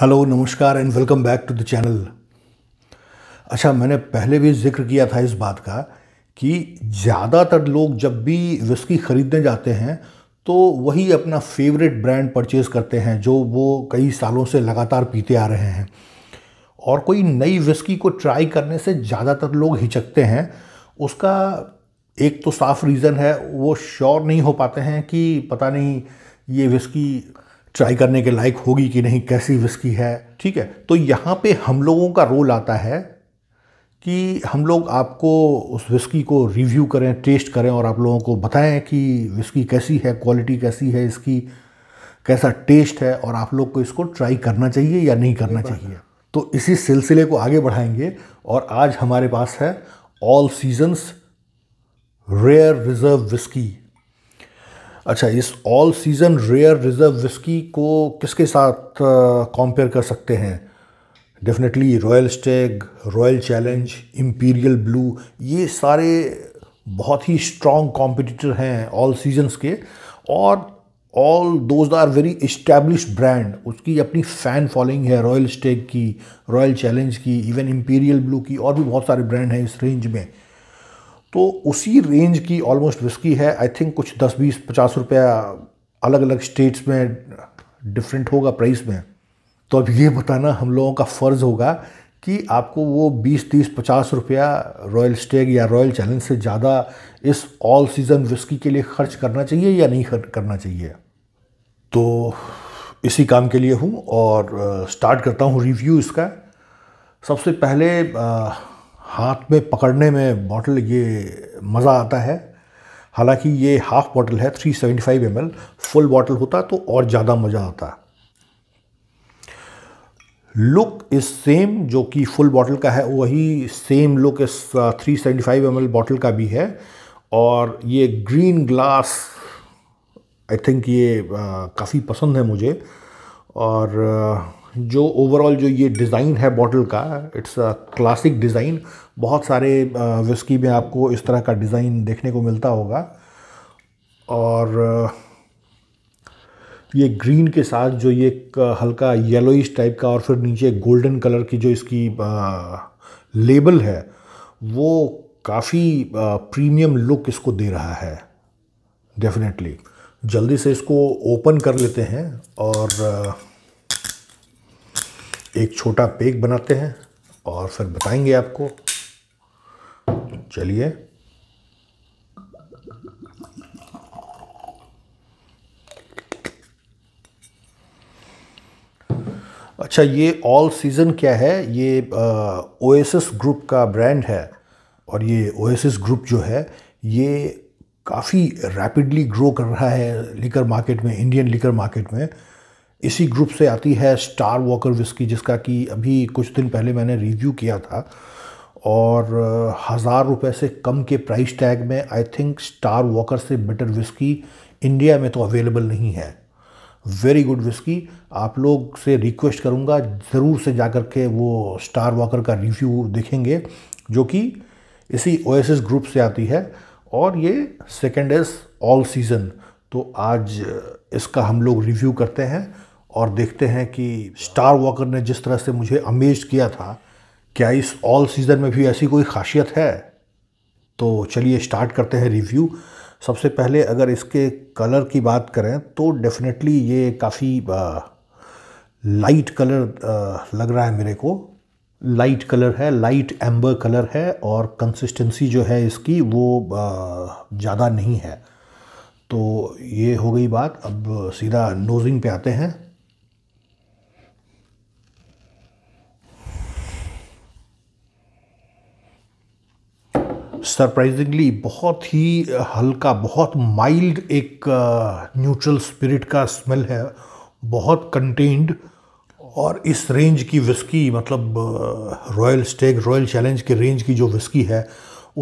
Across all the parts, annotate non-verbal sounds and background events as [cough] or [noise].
hello नमस्कार and welcome back to the channel अच्छा मैंने पहले भी जिक्र किया था इस बात का कि ज़्यादातर लोग जब भी विस्की ख़रीदने जाते हैं तो वही अपना फेवरेट ब्रांड परचेज़ करते हैं जो वो कई सालों से लगातार पीते आ रहे हैं और कोई नई विस्की को ट्राई करने से ज़्यादातर लोग हिचकते हैं उसका एक तो साफ रीज़न है वो श्योर नहीं हो पाते हैं कि पता नहीं ये विस्की ट्राई करने के लायक होगी कि नहीं कैसी विस्की है ठीक है तो यहाँ पे हम लोगों का रोल आता है कि हम लोग आपको उस विस्की को रिव्यू करें टेस्ट करें और आप लोगों को बताएं कि विस्की कैसी है क्वालिटी कैसी है इसकी कैसा टेस्ट है और आप लोग को इसको ट्राई करना चाहिए या नहीं करना चाहिए तो इसी सिलसिले को आगे बढ़ाएंगे और आज हमारे पास है All Seasons Rare Reserve whisky अच्छा इस All Season Rare Reserve whisky को किसके साथ कंपेयर कर सकते हैं definitely Royal Stag Royal Challenge Imperial Blue ये सारे बहुत ही स्ट्रॉन्ग कॉम्पिटिटर हैं ऑल सीजन्स के और all those are very establish brand उसकी अपनी फ़ैन फॉलोइंग है रॉयल स्टेग की रॉयल चैलेंज की इवन इम्पीरियल ब्लू की और भी बहुत सारे ब्रांड हैं इस रेंज में तो उसी रेंज की ऑलमोस्ट विस्की है आई थिंक कुछ दस बीस पचास रुपया अलग अलग स्टेट्स में डिफरेंट होगा प्राइस में तो अब ये बताना हम लोगों का फ़र्ज़ होगा कि आपको वो बीस तीस पचास रुपया रॉयल स्टेग या रॉयल चैलेंज से ज़्यादा इस ऑल सीज़न विस्की के लिए खर्च करना चाहिए या नहीं करना चाहिए तो इसी काम के लिए हूँ और स्टार्ट uh, करता हूँ रिव्यू इसका सबसे पहले आ, uh, हाथ में पकड़ने में बॉटल ये मज़ा आता है हालांकि ये हाफ़ बॉटल है 375 सेवेंटी फुल बॉटल होता तो और ज़्यादा मज़ा आता लुक इस सेम जो कि फुल बॉटल का है वही सेम लुक इस 375 सेवेंटी बॉटल का भी है और ये ग्रीन ग्लास आई थिंक ये uh, काफ़ी पसंद है मुझे और uh, जो ओवरऑल जो ये डिज़ाइन है बॉटल का इट्स अ क्लासिक डिज़ाइन बहुत सारे विस्की में आपको इस तरह का डिज़ाइन देखने को मिलता होगा और ये ग्रीन के साथ जो ये एक हल्का येलोइश टाइप का और फिर नीचे गोल्डन कलर की जो इसकी लेबल है वो काफ़ी प्रीमियम लुक इसको दे रहा है डेफिनेटली जल्दी से इसको ओपन कर लेते हैं और एक छोटा पेक बनाते हैं और फिर बताएंगे आपको चलिए अच्छा ये ऑल सीज़न क्या है ये ओएसएस ग्रुप का ब्रांड है और ये ओएसएस ग्रुप जो है ये काफ़ी रैपिडली ग्रो कर रहा है लिकर मार्केट में इंडियन लिकर मार्केट में इसी ग्रुप से आती है स्टार वॉकर विस्की जिसका कि अभी कुछ दिन पहले मैंने रिव्यू किया था और हज़ार रुपये से कम के प्राइस टैग में आई थिंक स्टार वॉकर से बेटर विस्की इंडिया में तो अवेलेबल नहीं है वेरी गुड विस्की आप लोग से रिक्वेस्ट करूँगा ज़रूर से जा कर के वो स्टार वॉकर का रिव्यू देखेंगे जो कि इसी ओ ग्रुप से आती है और ये सेकेंड इज़ ऑल सीज़न तो आज इसका हम लोग रिव्यू करते हैं और देखते हैं कि स्टार वॉकर ने जिस तरह से मुझे अमेज किया था क्या इस ऑल सीज़न में भी ऐसी कोई खासियत है तो चलिए स्टार्ट करते हैं रिव्यू सबसे पहले अगर इसके कलर की बात करें तो डेफिनेटली ये काफ़ी लाइट कलर लग रहा है मेरे को लाइट कलर है लाइट एम्बर कलर है और कंसिस्टेंसी जो है इसकी वो ज़्यादा नहीं है तो ये हो गई बात अब सीधा नोजिंग पे आते हैं सरप्राइजिंगली बहुत ही हल्का बहुत माइल्ड एक न्यूट्रल स्पिरिट का स्मेल है बहुत कंटेन्ड और इस रेंज की विस्की मतलब रॉयल स्टेग रॉयल चैलेंज के रेंज की जो विस्की है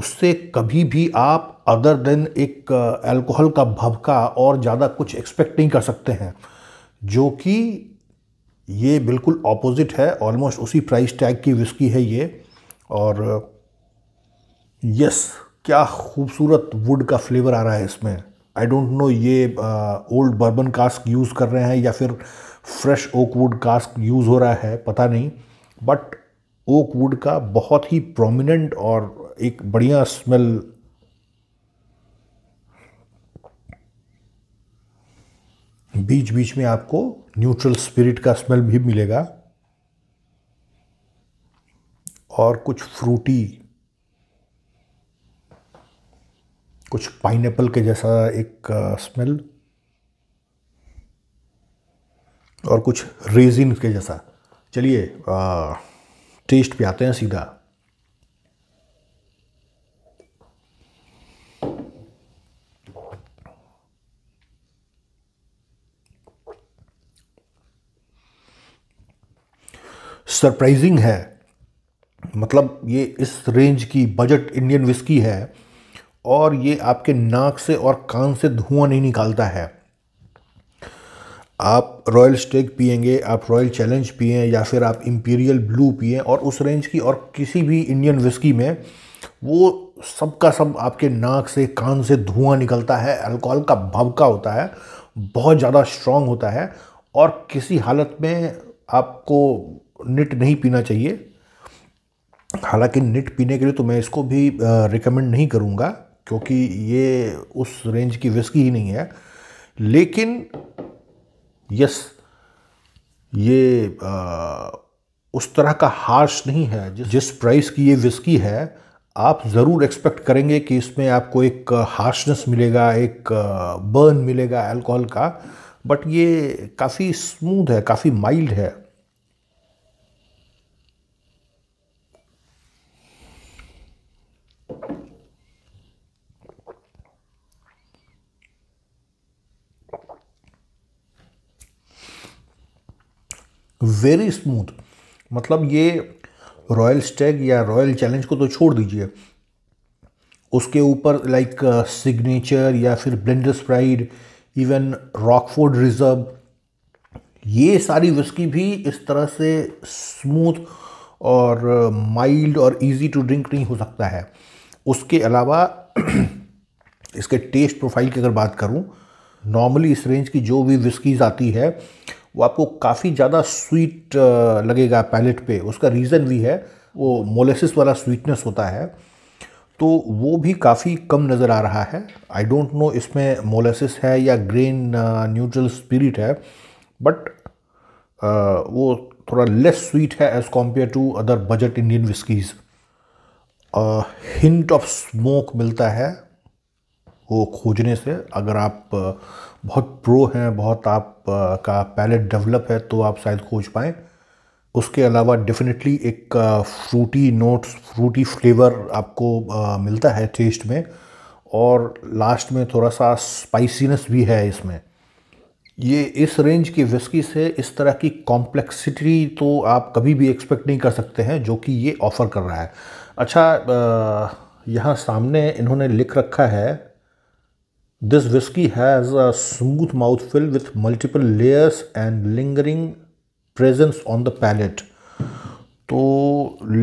उससे कभी भी आप अदर देन एक अल्कोहल का भबका और ज़्यादा कुछ एक्सपेक्ट नहीं कर सकते हैं जो कि ये बिल्कुल ऑपोजिट है ऑलमोस्ट उसी प्राइस टैग की विस्की है ये और यस क्या खूबसूरत वुड का फ्लेवर आ रहा है इसमें आई डोंट नो ये ओल्ड बर्बन कास्क यूज़ कर रहे हैं या फिर fresh oak wood cask use हो रहा है पता नहीं बट ओक वुड का बहुत ही प्रोमिनेंट और एक बढ़िया स्मेल बीच बीच में आपको न्यूट्रल स्पिरिट का स्मेल भी मिलेगा और कुछ फ्रूटी कुछ पाइनएप्पल के जैसा एक स्मेल और कुछ रेजिन के जैसा चलिए टेस्ट पे आते हैं सीधा सरप्राइजिंग है मतलब ये इस रेंज की बजट इंडियन विस्की है और ये आपके नाक से और कान से धुआं नहीं निकालता है आप रॉयल स्टेक पियेंगे आप रॉयल चैलेंज पिए या फिर आप इम्पीरियल ब्लू पिए और उस रेंज की और किसी भी इंडियन विस्की में वो सब का सब आपके नाक से कान से धुआं निकलता है अल्कोहल का भवका होता है बहुत ज़्यादा स्ट्रांग होता है और किसी हालत में आपको निट नहीं पीना चाहिए हालांकि निट पीने के लिए तो मैं इसको भी रिकमेंड नहीं करूँगा क्योंकि ये उस रेंज की विस्की ही नहीं है लेकिन यस ये आ, उस तरह का हार्श नहीं है जिस, जिस प्राइस की ये विस्की है आप ज़रूर एक्सपेक्ट करेंगे कि इसमें आपको एक हार्शनेस मिलेगा एक बर्न मिलेगा अल्कोहल का बट ये काफ़ी स्मूथ है काफ़ी माइल्ड है वेरी स्मूथ मतलब ये रॉयल स्टैग या रॉयल चैलेंज को तो छोड़ दीजिए उसके ऊपर लाइक सिग्नेचर uh, या फिर Blenders Pride even Rockford Reserve ये सारी विस्की भी इस तरह से स्मूथ और माइल्ड uh, और इजी टू ड्रिंक नहीं हो सकता है उसके अलावा [clears throat] इसके टेस्ट प्रोफाइल की अगर बात करूं नॉर्मली इस रेंज की जो भी विस्कीज़ आती है वो आपको काफ़ी ज़्यादा स्वीट लगेगा पैलेट पे उसका रीज़न भी है वो मोलेसिस वाला स्वीटनेस होता है तो वो भी काफ़ी कम नज़र आ रहा है आई डोंट नो इसमें मोलेसिस है या ग्रेन न्यूट्रल स्पिरिट है बट वो थोड़ा लेस स्वीट है as compare to other budget Indian whiskies hint of smoke मिलता है वो खोजने से अगर आप बहुत प्रो हैं बहुत आप का पैलेट डेवलप है तो आप शायद खोज पाएँ उसके अलावा डेफिनेटली एक फ्रूटी नोट्स फ्रूटी फ्लेवर आपको मिलता है टेस्ट में और लास्ट में थोड़ा सा स्पाइसीनेस भी है इसमें ये इस रेंज की विस्की से इस तरह की कॉम्प्लेक्सिटी तो आप कभी भी एक्सपेक्ट नहीं कर सकते हैं जो कि ये ऑफ़र कर रहा है अच्छा यहाँ सामने इन्होंने लिख रखा है this whisky has a smooth mouth fill with multiple layers and lingering presence on the palate तो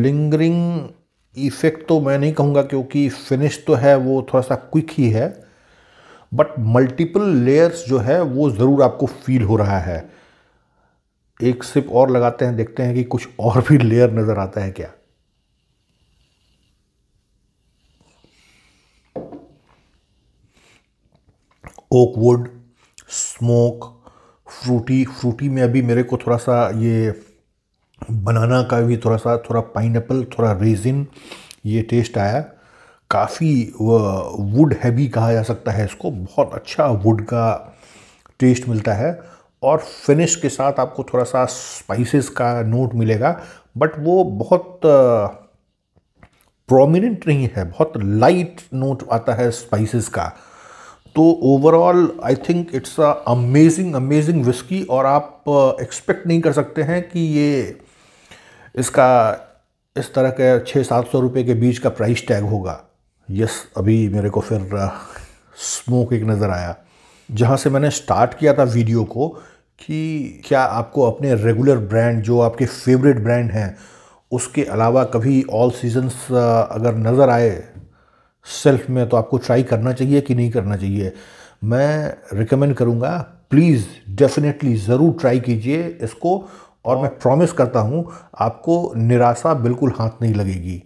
लिंगरिंग इफेक्ट तो मैं नहीं कहूँगा क्योंकि फिनिश तो है वो थोड़ा सा क्विक ही है बट मल्टीपल लेयर्स जो है वो ज़रूर आपको फील हो रहा है एक सिप और लगाते हैं देखते हैं कि कुछ और भी लेयर नज़र आता है क्या oak wood smoke fruity fruity में अभी मेरे को थोड़ा सा ये बनाना का भी थोड़ा सा थोड़ा पाइन थोड़ा रेजिन ये टेस्ट आया काफ़ी वुड हैवी कहा जा सकता है इसको बहुत अच्छा वुड का टेस्ट मिलता है और फिनिश के साथ आपको थोड़ा सा स्पाइसेस का नोट मिलेगा बट वो बहुत प्रोमिनेंट नहीं है बहुत लाइट नोट आता है स्पाइसेस का तो overall I think it's a amazing amazing whisky और आप एक्सपेक्ट uh, नहीं कर सकते हैं कि ये इसका इस तरह के छः सात सौ रुपये के बीच का प्राइस टैग होगा यस अभी मेरे को फिर स्मोक uh, एक नज़र आया जहाँ से मैंने स्टार्ट किया था वीडियो को कि क्या आपको अपने रेगुलर ब्रांड जो आपके फेवरेट ब्रांड हैं उसके अलावा कभी ऑल सीजन्स uh, अगर नज़र आए सेल्फ में तो आपको ट्राई करना चाहिए कि नहीं करना चाहिए मैं रिकमेंड करूँगा प्लीज़ डेफिनेटली ज़रूर ट्राई कीजिए इसको और मैं प्रॉमिस करता हूँ आपको निराशा बिल्कुल हाथ नहीं लगेगी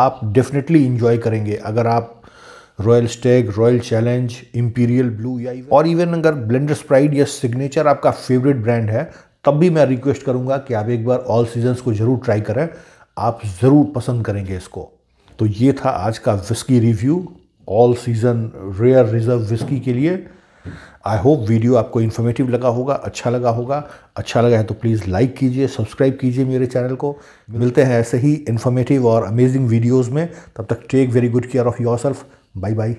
आप डेफिनेटली इन्जॉय करेंगे अगर आप Royal Stag Royal Challenge Imperial Blue या और इवन अगर ब्लेंडर स्प्राइड या सिग्नेचर आपका फेवरेट ब्रांड है तब भी मैं रिक्वेस्ट करूँगा कि आप एक बार ऑल सीजन्स को ज़रूर ट्राई करें आप ज़रूर पसंद करेंगे इसको तो ये था आज का whisky review All Season Rare Reserve whisky के लिए आई होप वीडियो आपको इन्फॉर्मेटिव लगा होगा अच्छा लगा होगा अच्छा लगा है तो प्लीज़ लाइक कीजिए सब्सक्राइब कीजिए मेरे चैनल को मिलते हैं ऐसे ही इन्फॉर्मेटिव और अमेजिंग वीडियोज़ में तब तक take very good care of yourself bye by